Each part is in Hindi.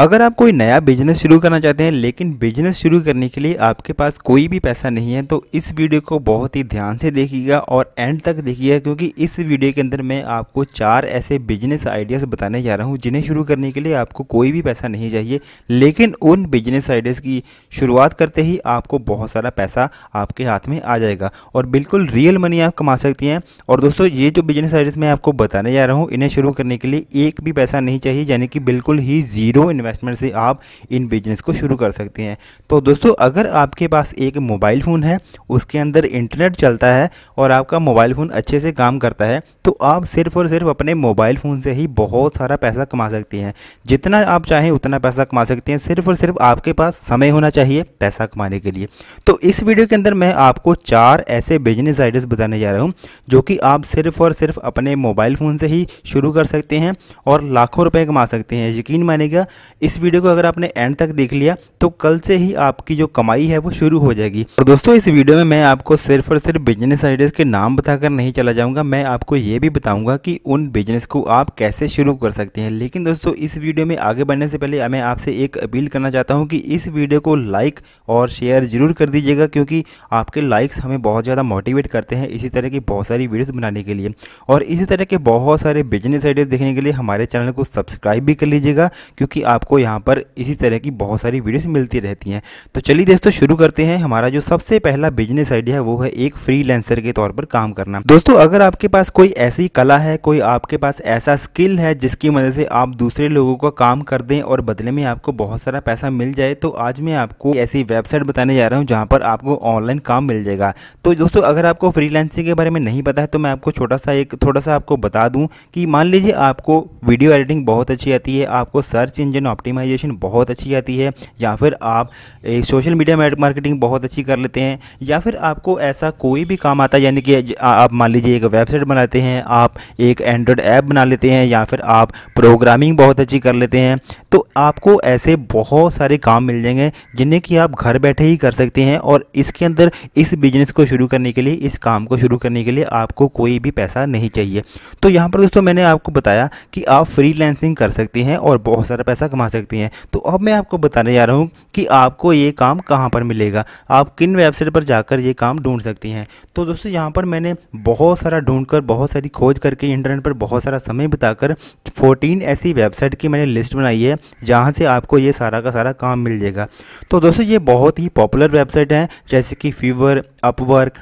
अगर आप कोई नया बिजनेस शुरू करना चाहते हैं लेकिन बिजनेस शुरू करने के लिए आपके पास कोई भी पैसा नहीं है तो इस वीडियो को बहुत ही ध्यान से देखिएगा और एंड तक देखिएगा क्योंकि इस वीडियो के अंदर मैं आपको चार ऐसे बिजनेस आइडियाज़ बताने जा रहा हूं जिन्हें शुरू करने के लिए आपको कोई भी पैसा नहीं चाहिए लेकिन उन बिजनेस आइडियाज़ की शुरुआत करते ही आपको बहुत सारा पैसा आपके हाथ में आ जाएगा और बिल्कुल रियल मनी आप कमा सकती हैं और दोस्तों ये जो बिजनेस आइडियाज़ मैं आपको बताने जा रहा हूँ इन्हें शुरू करने के लिए एक भी पैसा नहीं चाहिए यानी कि बिल्कुल ही ज़ीरो इन्वेस्टमेंट से आप इन बिजनेस को शुरू कर सकते हैं तो दोस्तों अगर आपके पास एक मोबाइल फ़ोन है उसके अंदर इंटरनेट चलता है और आपका मोबाइल फ़ोन अच्छे से काम करता है तो आप सिर्फ और सिर्फ अपने मोबाइल फ़ोन से ही बहुत सारा पैसा कमा सकते हैं जितना आप चाहें उतना पैसा कमा सकते हैं सिर्फ और सिर्फ आपके पास समय होना चाहिए पैसा कमाने के लिए तो इस वीडियो के अंदर मैं आपको चार ऐसे बिजनेस आइडियाज़ बताने जा रहा हूँ जो कि आप सिर्फ और सिर्फ अपने मोबाइल फ़ोन से ही शुरू कर सकते हैं और लाखों रुपए कमा सकते हैं यकीन मानेगा इस वीडियो को अगर आपने एंड तक देख लिया तो कल से ही आपकी जो कमाई है वो शुरू हो जाएगी और दोस्तों इस वीडियो में मैं आपको सिर्फ और सिर्फ बिजनेस आइडियाज़ के नाम बताकर नहीं चला जाऊँगा मैं आपको ये भी बताऊंगा कि उन बिजनेस को आप कैसे शुरू कर सकते हैं लेकिन दोस्तों इस वीडियो में आगे बढ़ने से पहले मैं आपसे एक अपील करना चाहता हूँ कि इस वीडियो को लाइक और शेयर ज़रूर कर दीजिएगा क्योंकि आपके लाइक्स हमें बहुत ज़्यादा मोटिवेट करते हैं इसी तरह की बहुत सारी वीडियोज़ बनाने के लिए और इसी तरह के बहुत सारे बिजनेस आइडियाज़ देखने के लिए हमारे चैनल को सब्सक्राइब भी कर लीजिएगा क्योंकि आपको आपको यहाँ पर इसी तरह की बहुत सारी वीडियोस मिलती रहती हैं तो चलिए दोस्तों शुरू करते हैं हमारा जो सबसे पहला बिजनेस आइडिया है वो है एक फ्रीलांसर के तौर पर काम करना दोस्तों अगर आपके पास कोई ऐसी कला है कोई आपके पास ऐसा स्किल है जिसकी मदद से आप दूसरे लोगों का काम कर दें और बदले में आपको बहुत सारा पैसा मिल जाए तो आज मैं आपको ऐसी वेबसाइट बताने जा रहा हूँ जहाँ पर आपको ऑनलाइन काम मिल जाएगा तो दोस्तों अगर आपको फ्रीलेंसिंग के बारे में नहीं पता है तो मैं आपको छोटा सा एक थोड़ा सा आपको बता दूँ कि मान लीजिए आपको वीडियो एडिटिंग बहुत अच्छी आती है आपको सर्च इंजन ऑप्टिमाइजेशन बहुत अच्छी आती है या फिर आप एक सोशल मीडिया मार्केटिंग बहुत अच्छी कर लेते हैं या फिर आपको ऐसा कोई भी काम आता है यानी कि आप मान लीजिए एक वेबसाइट बनाते हैं आप एक एंड्रॉयड ऐप बना लेते हैं या फिर आप प्रोग्रामिंग बहुत अच्छी कर लेते हैं तो आपको ऐसे बहुत सारे काम मिल जाएंगे जिन्हें कि आप घर बैठे ही कर सकते हैं और इसके अंदर इस बिज़नेस को शुरू करने के लिए इस काम को शुरू करने के लिए आपको कोई भी पैसा नहीं चाहिए तो यहाँ पर दोस्तों मैंने आपको बताया कि आप फ्री कर सकते हैं और बहुत सारा पैसा कमा सकती हैं तो अब मैं आपको बताने जा रहा हूँ कि आपको ये काम कहाँ पर मिलेगा आप किन वेबसाइट पर जाकर ये काम ढूंढ सकती हैं तो दोस्तों यहाँ पर मैंने बहुत सारा ढूंढ कर बहुत सारी खोज करके इंटरनेट पर बहुत सारा समय बिताकर 14 ऐसी वेबसाइट की मैंने लिस्ट बनाई है जहाँ से आपको ये सारा का सारा काम मिल जाएगा तो दोस्तों ये बहुत ही पॉपुलर वेबसाइट हैं जैसे कि Fiverr Upwork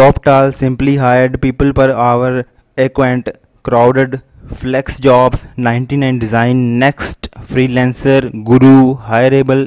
Toptal simply hired people per hour Aquent crowded flex jobs 99 design next freelancer guru hireable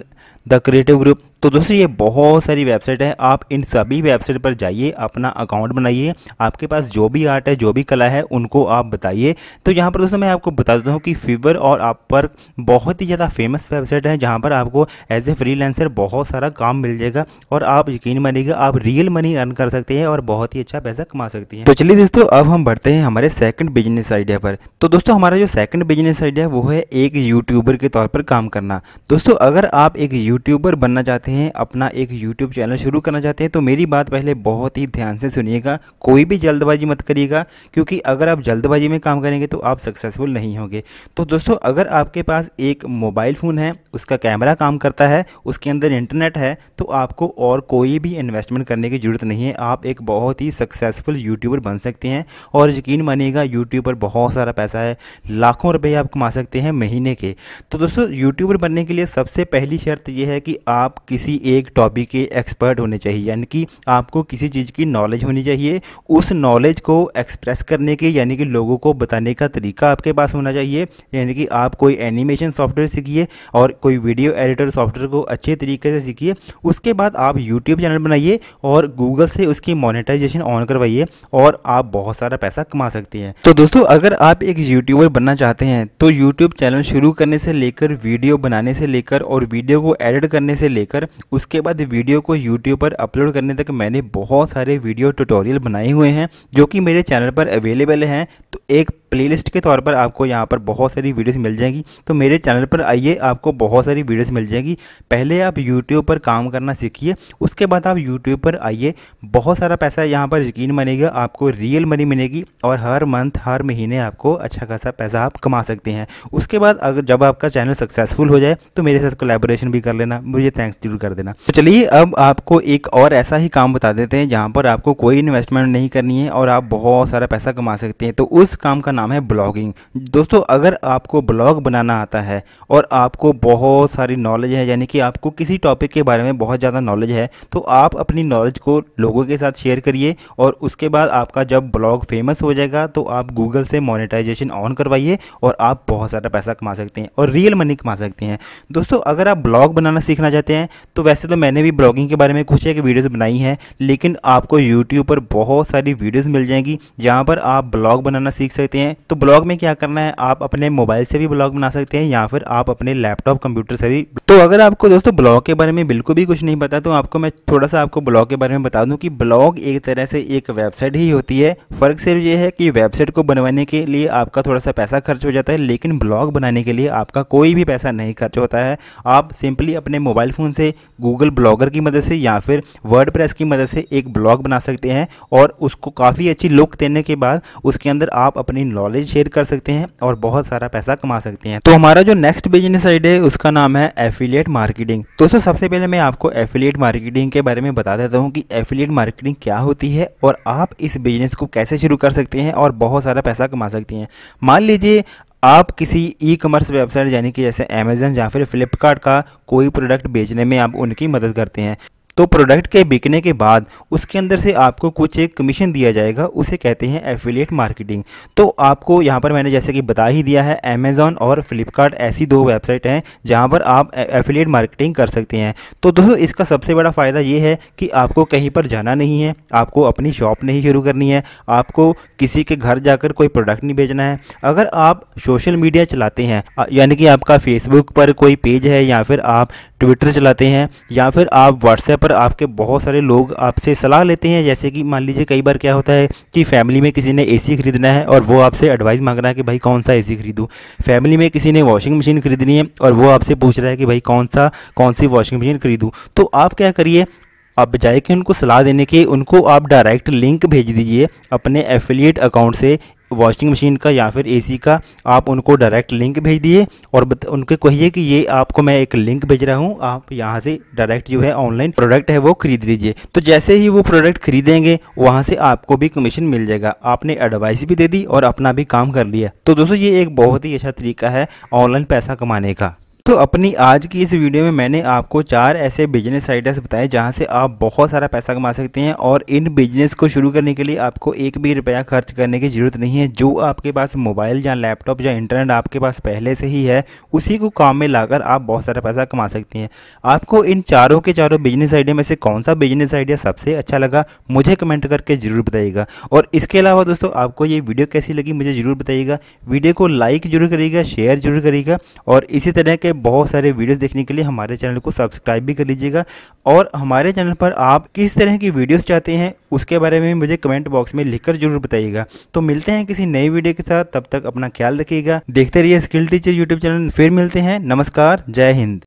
the creative group तो दोस्तों ये बहुत सारी वेबसाइट है आप इन सभी वेबसाइट पर जाइए अपना अकाउंट बनाइए आपके पास जो भी आर्ट है जो भी कला है उनको आप बताइए तो यहाँ पर दोस्तों मैं आपको बता देता हूँ कि फीवर और आप पर बहुत ही ज़्यादा फेमस वेबसाइट है जहाँ पर आपको एज ए फ्रीलांसर बहुत सारा काम मिल जाएगा और आप यकीन मानिएगा आप रियल मनी अर्न कर सकते हैं और बहुत ही अच्छा पैसा कमा सकते हैं तो चलिए दोस्तों अब हम बढ़ते हैं हमारे सेकंड बिजनेस आइडिया पर तो दोस्तों हमारा जो सेकंड बिजनेस आइडिया वो है एक यूट्यूबर के तौर पर काम करना दोस्तों अगर आप एक यूट्यूबर बनना चाहते चाहते हैं अपना एक यूट्यूब चैनल शुरू करना चाहते हैं तो मेरी बात पहले बहुत ही ध्यान से सुनिएगा कोई भी जल्दबाजी मत करिएगा क्योंकि अगर आप जल्दबाजी में काम करेंगे तो आप सक्सेसफुल नहीं होंगे तो दोस्तों अगर आपके पास एक मोबाइल फ़ोन है उसका कैमरा काम करता है उसके अंदर इंटरनेट है तो आपको और कोई भी इन्वेस्टमेंट करने की ज़रूरत नहीं है आप एक बहुत ही सक्सेसफुल यूट्यूबर बन सकते हैं और यकीन मानिएगा यूट्यूब पर बहुत सारा पैसा है लाखों रुपये आप कमा सकते हैं महीने के तो दोस्तों यूट्यूबर बनने के लिए सबसे पहली शर्त यह है कि आप किसी किसी एक टॉपिक के एक्सपर्ट होने चाहिए यानी कि आपको किसी चीज़ की नॉलेज होनी चाहिए उस नॉलेज को एक्सप्रेस करने के यानी कि लोगों को बताने का तरीका आपके पास होना चाहिए यानी कि आप कोई एनिमेशन सॉफ्टवेयर सीखिए और कोई वीडियो एडिटर सॉफ्टवेयर को अच्छे तरीके से सीखिए उसके बाद आप यूट्यूब चैनल बनाइए और गूगल से उसकी मोनिटाइजेशन ऑन करवाइए और आप बहुत सारा पैसा कमा सकते हैं तो दोस्तों अगर आप एक यूट्यूबर बनना चाहते हैं तो यूट्यूब चैनल शुरू करने से लेकर वीडियो बनाने से लेकर और वीडियो को एडिट करने से लेकर उसके बाद वीडियो को यूट्यूब पर अपलोड करने तक मैंने बहुत सारे वीडियो ट्यूटोरियल बनाए हुए हैं जो कि मेरे चैनल पर अवेलेबल हैं तो एक प्लेलिस्ट के तौर पर आपको यहाँ पर बहुत सारी वीडियोस मिल जाएंगी तो मेरे चैनल पर आइए आपको बहुत सारी वीडियोस मिल जाएंगी पहले आप यूट्यूब पर काम करना सीखिए उसके बाद आप यूट्यूब पर आइए बहुत सारा पैसा यहाँ पर यकीन बनेगा आपको रियल मनी मिलेगी और हर मंथ हर महीने आपको अच्छा खासा पैसा आप कमा सकते हैं उसके बाद अगर जब आपका चैनल सक्सेसफुल हो जाए तो मेरे साथ कोलेबोरेशन भी कर लेना मुझे थैंक्स जरूर जरूर कर देना तो चलिए अब आपको एक और ऐसा ही काम बता देते हैं जहाँ पर आपको कोई इन्वेस्टमेंट नहीं करनी है और आप बहुत सारा पैसा कमा सकते हैं तो उस काम का नाम है ब्लॉगिंग दोस्तों अगर आपको ब्लॉग बनाना आता है और आपको बहुत सारी नॉलेज है यानी कि आपको किसी टॉपिक के बारे में बहुत ज़्यादा नॉलेज है तो आप अपनी नॉलेज को लोगों के साथ शेयर करिए और उसके बाद आपका जब ब्लॉग फेमस हो जाएगा तो आप गूगल से मोनिटाइजेशन ऑन करवाइए और आप बहुत सारा पैसा कमा सकते हैं और रियल मनी कमा सकते हैं दोस्तों अगर आप ब्लॉग बनाना सीखना चाहते हैं तो वैसे तो मैंने भी ब्लॉगिंग के बारे में कुछ एक वीडियोस बनाई हैं लेकिन आपको यूट्यूब पर बहुत सारी वीडियोस मिल जाएंगी जहाँ पर आप ब्लॉग बनाना सीख सकते हैं तो ब्लॉग में क्या करना है आप अपने मोबाइल से भी ब्लॉग बना सकते हैं या फिर आप अपने लैपटॉप कंप्यूटर से भी तो अगर आपको दोस्तों ब्लॉग के बारे में बिल्कुल भी कुछ नहीं पता तो आपको मैं थोड़ा सा आपको ब्लॉग के बारे में बता दूँ कि ब्लॉग एक तरह से एक वेबसाइट ही होती है फ़र्क सिर्फ ये है कि वेबसाइट को बनवाने के लिए आपका थोड़ा सा पैसा खर्च हो जाता है लेकिन ब्लॉग बनाने के लिए आपका कोई भी पैसा नहीं खर्च होता है आप सिंपली अपने मोबाइल फ़ोन से गूगल ब्लॉगर की मदद से या फिर वर्ड की मदद से एक ब्लॉग बना सकते हैं और उसको काफ़ी अच्छी लुक देने के बाद उसके अंदर आप अपनी नॉलेज शेयर कर सकते हैं और बहुत सारा पैसा कमा सकते हैं तो हमारा जो नेक्स्ट बिजनेस आइडिया है उसका नाम है एफिलियट मार्केटिंग दोस्तों सबसे पहले मैं आपको एफिलियट मार्केटिंग के बारे में बता देता हूँ कि एफिलियट मार्केटिंग क्या होती है और आप इस बिजनेस को कैसे शुरू कर सकते हैं और बहुत सारा पैसा कमा सकते हैं मान लीजिए आप किसी ई कॉमर्स वेबसाइट यानी कि जैसे अमेजन या फिर फ्लिपकार्ट का कोई प्रोडक्ट बेचने में आप उनकी मदद करते हैं तो प्रोडक्ट के बिकने के बाद उसके अंदर से आपको कुछ एक कमीशन दिया जाएगा उसे कहते हैं एफिलिएट मार्केटिंग तो आपको यहाँ पर मैंने जैसे कि बता ही दिया है अमेजोन और फ्लिपकार्ट ऐसी दो वेबसाइट हैं जहाँ पर आप एफिलिएट मार्केटिंग कर सकते हैं तो दोस्तों इसका सबसे बड़ा फ़ायदा ये है कि आपको कहीं पर जाना नहीं है आपको अपनी शॉप नहीं शुरू करनी है आपको किसी के घर जाकर कोई प्रोडक्ट नहीं भेजना है अगर आप सोशल मीडिया चलाते हैं यानी कि आपका फेसबुक पर कोई पेज है या फिर आप ट्विटर चलाते हैं या फिर आप व्हाट्सएप पर आपके बहुत सारे लोग आपसे सलाह लेते हैं जैसे कि मान लीजिए कई बार क्या होता है कि फैमिली में किसी ने एसी खरीदना है और वो आपसे एडवाइस मांग रहा है कि भाई कौन सा एसी खरीदूँ फैमिली में किसी ने वॉशिंग मशीन खरीदनी है और वो आपसे पूछ रहा है कि भाई कौन सा कौन सी वॉशिंग मशीन खरीदूँ तो आप क्या करिए आप बजाय कि उनको सलाह देने के उनको आप डायरेक्ट लिंक भेज दीजिए अपने एफिलिएट अकाउंट से वॉशिंग मशीन का या फिर एसी का आप उनको डायरेक्ट लिंक भेज दिए और उनके कहिए कि ये आपको मैं एक लिंक भेज रहा हूँ आप यहाँ से डायरेक्ट जो है ऑनलाइन प्रोडक्ट है वो खरीद लीजिए तो जैसे ही वो प्रोडक्ट खरीदेंगे वहाँ से आपको भी कमीशन मिल जाएगा आपने एडवाइस भी दे दी और अपना भी काम कर लिया तो दोस्तों ये एक बहुत ही अच्छा तरीका है ऑनलाइन पैसा कमाने का दोस्तों अपनी आज की इस वीडियो में मैंने आपको चार ऐसे बिजनेस आइडियाज़ बताए जहां से आप बहुत सारा पैसा कमा सकते हैं और इन बिजनेस को शुरू करने के लिए आपको एक भी रुपया खर्च करने की ज़रूरत नहीं है जो आपके पास मोबाइल या लैपटॉप या इंटरनेट आपके पास पहले से ही है उसी को काम में लाकर आप बहुत सारा पैसा कमा सकती हैं आपको इन चारों के चारों बिजनेस आइडिया में से कौन सा बिजनेस आइडिया सबसे अच्छा लगा मुझे कमेंट करके ज़रूर बताइएगा और इसके अलावा दोस्तों आपको ये वीडियो कैसी लगी मुझे ज़रूर बताइएगा वीडियो को लाइक जरूर करिएगा शेयर जरूर करिएगा और इसी तरह के बहुत सारे वीडियोस देखने के लिए हमारे चैनल को सब्सक्राइब भी कर लीजिएगा और हमारे चैनल पर आप किस तरह की वीडियोस चाहते हैं उसके बारे में मुझे कमेंट बॉक्स में लिखकर जरूर बताइएगा तो मिलते हैं किसी नई वीडियो के साथ तब तक अपना ख्याल रखिएगा देखते रहिए स्किल टीचर यूट्यूब चैनल फिर मिलते हैं नमस्कार जय हिंद